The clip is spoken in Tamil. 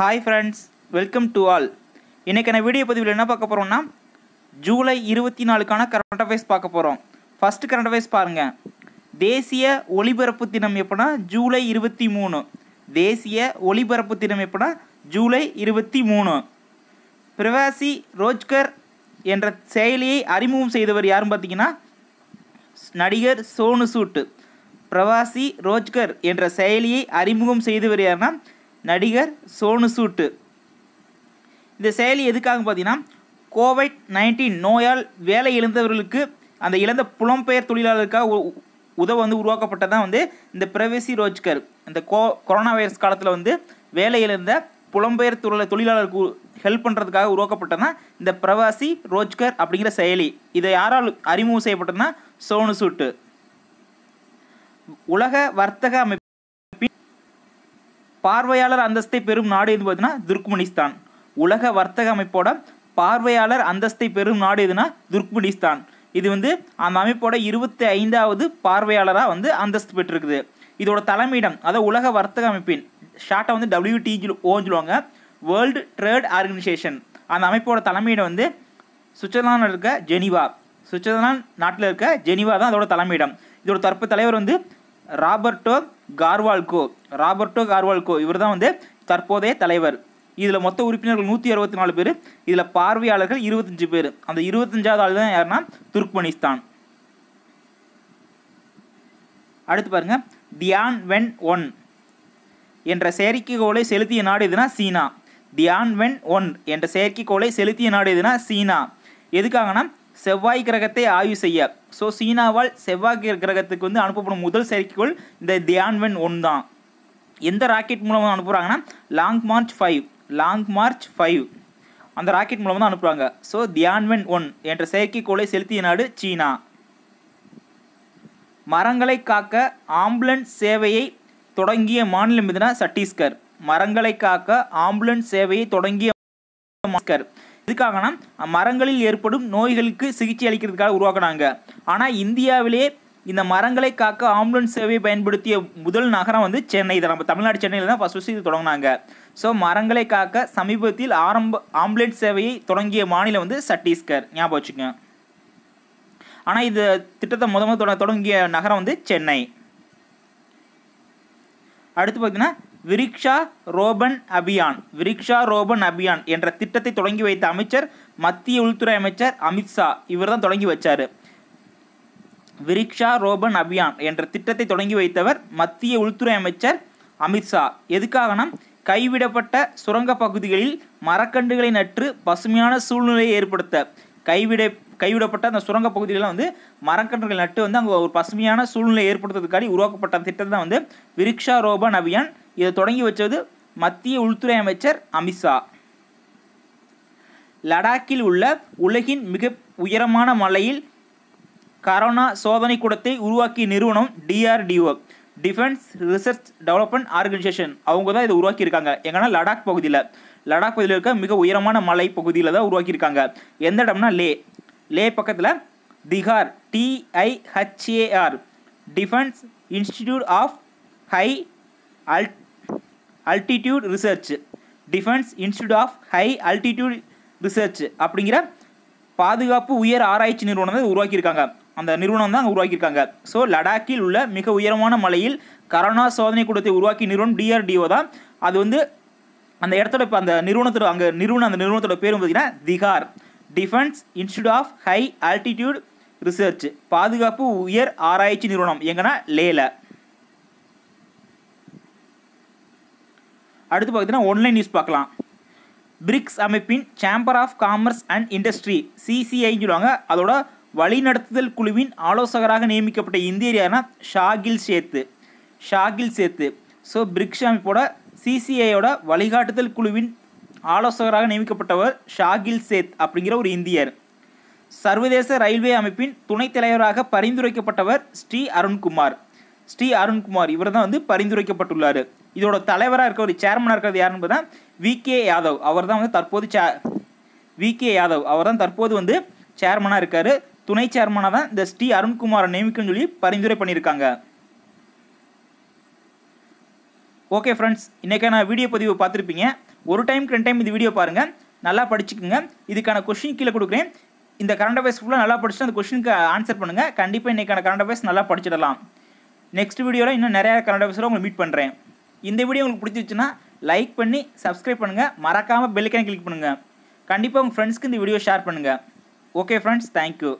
hi friends welcome to all இன்றைக்கான வீடியோ பதிவில் என்ன பார்க்க போகிறோம்னா ஜூலை இருபத்தி நாலுக்கான கரண்ட் அஃபேர்ஸ் பார்க்க போகிறோம் ஃபர்ஸ்ட் கரண்ட் அஃபேர்ஸ் பாருங்கள் தேசிய ஒளிபரப்பு தினம் எப்போனா ஜூலை இருபத்தி மூணு தேசிய ஒளிபரப்பு தினம் எப்போனா ஜூலை இருபத்தி மூணு பிரவாசி ரோஜ்கர் என்ற செயலியை அறிமுகம் செய்தவர் யாருன்னு பார்த்தீங்கன்னா நடிகர் சோனு சூட்டு பிரவாசி ரோஜ்கர் என்ற செயலியை அறிமுகம் செய்தவர் யாருன்னா நடிகர் சோனு சூட்டு இந்த செயலி எதுக்காக பார்த்தீங்கன்னா கோவிட் நைன்டீன் நோயால் வேலை இழந்தவர்களுக்கு அந்த இழந்த புலம்பெயர் தொழிலாளருக்காக உதவ வந்து உருவாக்கப்பட்டதான் வந்து இந்த பிரவேசி ரோஜ்கர் இந்த கோ கொரோனா வைரஸ் காலத்தில் வந்து வேலை இழந்த புலம்பெயர் தொழில தொழிலாளருக்கு ஹெல்ப் பண்ணுறதுக்காக உருவாக்கப்பட்டதுனா இந்த பிரவாசி ரோஜ்கர் அப்படிங்கிற செயலி இதை யாரால் அறிமுகம் செய்யப்பட்டதுன்னா சோனு சூட்டு உலக வர்த்தக அமைப்பு பார்வையாளர் அந்தஸ்தை பெறும் நாடு எது பார்த்தீங்கன்னா துர்க்மனிஸ்தான் உலக வர்த்தக அமைப்போட பார்வையாளர் அந்தஸ்தை பெறும் நாடு எதுனா துர்க்மனிஸ்தான் இது வந்து அந்த அமைப்போட இருபத்தி ஐந்தாவது பார்வையாளராக வந்து அந்தஸ்து பெற்றிருக்குது இதோட தலைமையிடம் அதாவது உலக வர்த்தக அமைப்பின் ஷார்ட்டாக வந்து டபிள்யூடிஜி ஓன்னு சொல்லுவாங்க வேர்ல்டு ட்ரேட் ஆர்கனைசேஷன் அந்த அமைப்போட தலைமையிடம் வந்து சுவிட்சர்லாண்டில் இருக்க ஜெனிவா சுவிட்சர்லாந்து நாட்டில் இருக்க ஜெனிவா தான் அதோட தலைமையிடம் இதோட தற்ப தலைவர் வந்து ராபர்ட்டோ கார்வால்கோ ராபர்ட்டோ கார்வால்கோ இவர் தான் வந்து தற்போதைய தலைவர் இதில் மொத்த உறுப்பினர்கள் நூற்றி அறுபத்தி நாலு பேர் இதில் பார்வையாளர்கள் இருபத்தஞ்சு பேர் அந்த இருபத்தஞ்சாவது ஆள் தான் யாருன்னா துர்க்மனிஸ்தான் அடுத்து பாருங்க தியான் வென் ஒன் என்ற செயற்கைக்கோளை செலுத்திய நாடு எதுனா சீனா தியான் வென் ஒன் என்ற செயற்கைக்கோளை செலுத்திய நாடு எதுனா சீனா எதுக்காகனா செவ்வாய் கிரகத்தை ஆய்வு செய்ய ஸோ சீனாவால் செவ்வாய் கிரகத்துக்கு வந்து அனுப்பப்படும் முதல் செயற்கைக்கோள் இந்த தியான்வென் ஒன் தான் எந்த ராக்கெட் மூலமாக அனுப்புகிறாங்கன்னா long march five long march five அந்த ராக்கெட் மூலமாக தான் அனுப்புகிறாங்க ஸோ தியான்வென் ஒன் என்ற செயற்கைக்கோளை செலுத்திய நாடு சீனா மரங்களை காக்க ஆம்புலன்ஸ் சேவையை தொடங்கிய மாநிலம் எதுனா சட்டீஸ்கர் மரங்களை காக்க ஆம்புலன்ஸ் சேவையை தொடங்கிய மாஸ்கர் இதுக்காகனா மரங்களில் ஏற்படும் நோய்களுக்கு சிகிச்சை அளிக்கிறதுக்காக உருவாக்குனாங்க ஆனால் இந்தியாவிலேயே இந்த மரங்களை காக்க ஆம்புலன்ஸ் சேவையை பயன்படுத்திய முதல் நகரம் வந்து சென்னை இதை நம்ம தமிழ்நாடு சென்னையில் தான் ஃபஸ்ட் ஃபஸ்ட் இது தொடங்கினாங்க ஸோ மரங்களை காக்க சமீபத்தில் ஆரம்ப ஆம்புலன்ஸ் சேவையை தொடங்கிய மாநிலம் வந்து சத்தீஸ்கர் ஞாபகம் வச்சுக்கங்க ஆனால் இது திட்டத்தை முத முத தொடங்கிய நகரம் வந்து சென்னை அடுத்து பார்த்தீங்கன்னா விரிக்ஷா ரோபன் அபியான் விரிக்ஷா ரோபன் அபியான் என்ற திட்டத்தை தொடங்கி வைத்த அமைச்சர் மத்திய உள்துறை அமைச்சர் அமித்ஷா இவர் தான் தொடங்கி வச்சார் விரிக்ஷா ரோபன் அபியான் என்ற திட்டத்தை தொடங்கி வைத்தவர் மத்திய உள்துறை அமைச்சர் அமித்ஷா எதுக்காகனா கைவிடப்பட்ட சுரங்க பகுதிகளில் மரக்கண்டுகளை நற்று பசுமையான சூழ்நிலையை ஏற்படுத்த கைவிட கைவிடப்பட்ட அந்த சுரங்க பகுதிகளெலாம் வந்து மரக்கன்றுகள் நட்டு வந்து அங்கே ஒரு பசுமையான சூழ்நிலை ஏற்படுத்துறதுக்காடி உருவாக்கப்பட்ட திட்டம் தான் வந்து விரிக்ஷா ரோபன் அபியான் இதை தொடங்கி வச்சது மத்திய உள்துறை அமைச்சர் அமித்ஷா லடாக்கில் உள்ள உலகின் மிக உயரமான மலையில் கரோனா சோதனை கூடத்தை உருவாக்கிய நிறுவனம் DRDO defence research development organisation அவங்க தான் இதை உருவாக்கியிருக்காங்க எங்கன்னா லடாக் பகுதியில் லடாக் பகுதியில் இருக்க மிக உயரமான மலை பகுதியில் தான் உருவாக்கியிருக்காங்க எந்த இடம்னா லே லே பக்கத்தில் DIHAR DIHAR defence institute of high அல் altitude research defence institute of high altitude research அப்படிங்கிற பாதுகாப்பு உயர் ஆராய்ச்சி நிறுவனம் உருவாக்கியிருக்காங்க அந்த நிறுவனம் தான் அங்கே உருவாக்கியிருக்காங்க ஸோ லடாக்கில் உள்ள மிக உயரமான மலையில் கரோனா சோதனை கூடத்தை உருவாக்கி நிறுவனம் டிஆர்டிஓ தான் அது வந்து அந்த இடத்தோட இப்போ அந்த நிறுவனத்தோட அங்கே நிறுவனம் அந்த நிறுவனத்தோட பேரும் பார்த்தீங்கன்னா DIHAR defence institute of high altitude research பாதுகாப்பு உயர் ஆராய்ச்சி நிறுவனம் எங்கன்னா லேல அடுத்து பார்த்தீங்கன்னா ஒன்லைன் நியூஸ் பார்க்கலாம் பிரிக்ஸ் அமைப்பின் chamber of commerce and industry சிசிஐன்னு சொல்லுவாங்க அதோட வழிநடத்துதல் குழுவின் ஆலோசகராக நியமிக்கப்பட்ட இந்தியர் யாருன்னா ஷாகில் சேத்து ஷாகில் சேத்து ஸோ பிரிக்ஸ் அமைப்போட சிசிஐயோட வழிகாட்டுதல் குழுவின் ஆலோசகராக நியமிக்கப்பட்டவர் ஷாகில் சேத் அப்படிங்கிற ஒரு இந்தியர் சர்வதேச ரயில்வே அமைப்பின் துணைத் தலைவராக பரிந்துரைக்கப்பட்டவர் ஸ்ரீ அருண்குமார் ஸ்ரீ அருண்குமார் இவர் தான் வந்து பரிந்துரைக்கப்பட்டுள்ளார் இதோட தலைவராக இருக்கிற ஒரு சேர்மனாக இருக்கிறது யாருன்னு பார்த்தா வி கே யாதவ் அவர் தான் வந்து தற்போது சே வி கே யாதவ் அவர் தான் தற்போது வந்து சேர்மனாக இருக்கார் துணை சேர்மனாக தான் இந்த ஸ்ரீ அருண்குமாரை நியமிக்கணும்னு சொல்லி பரிந்துரை பண்ணியிருக்காங்க ஓகே ஃப்ரெண்ட்ஸ் இன்றைக்கான வீடியோ பதிவு பார்த்துருப்பீங்க ஒரு டைமுக்கு ரெண்டு டைம் இந்த வீடியோ பாருங்கள் நல்லா படிச்சுக்குங்க இதுக்கான கொஷின் கீழே கொடுக்குறேன் இந்த கரண்ட் அஃபேர்ஸ் ஃபுல்லாக நல்லா படிச்சுட்டு அந்த கொஷினுக்கு ஆன்சர் பண்ணுங்கள் கண்டிப்பாக இன்றைக்கான கரண்ட் அஃபேர்ஸ் நல்லா படிச்சிடலாம் நெக்ஸ்ட் வீடியோவில் இன்னும் நிறையா கரண்ட் அஃபேர்ஸில் உங்களுக்கு மீட் பண்ணுறேன் இந்த வீடியோ உங்களுக்கு பிடிச்சிச்சுன்னா லைக் பண்ணி சப்ஸ்கிரைப் பண்ணுங்கள் மறக்காமல் பெல்லைக்கான கிளிக் பண்ணுங்கள் கண்டிப்பாக உங்கள் ஃப்ரெண்ட்ஸ்க்கு இந்த வீடியோ ஷேர் பண்ணுங்கள் ஓகே ஃப்ரெண்ட்ஸ் தேங்க்யூ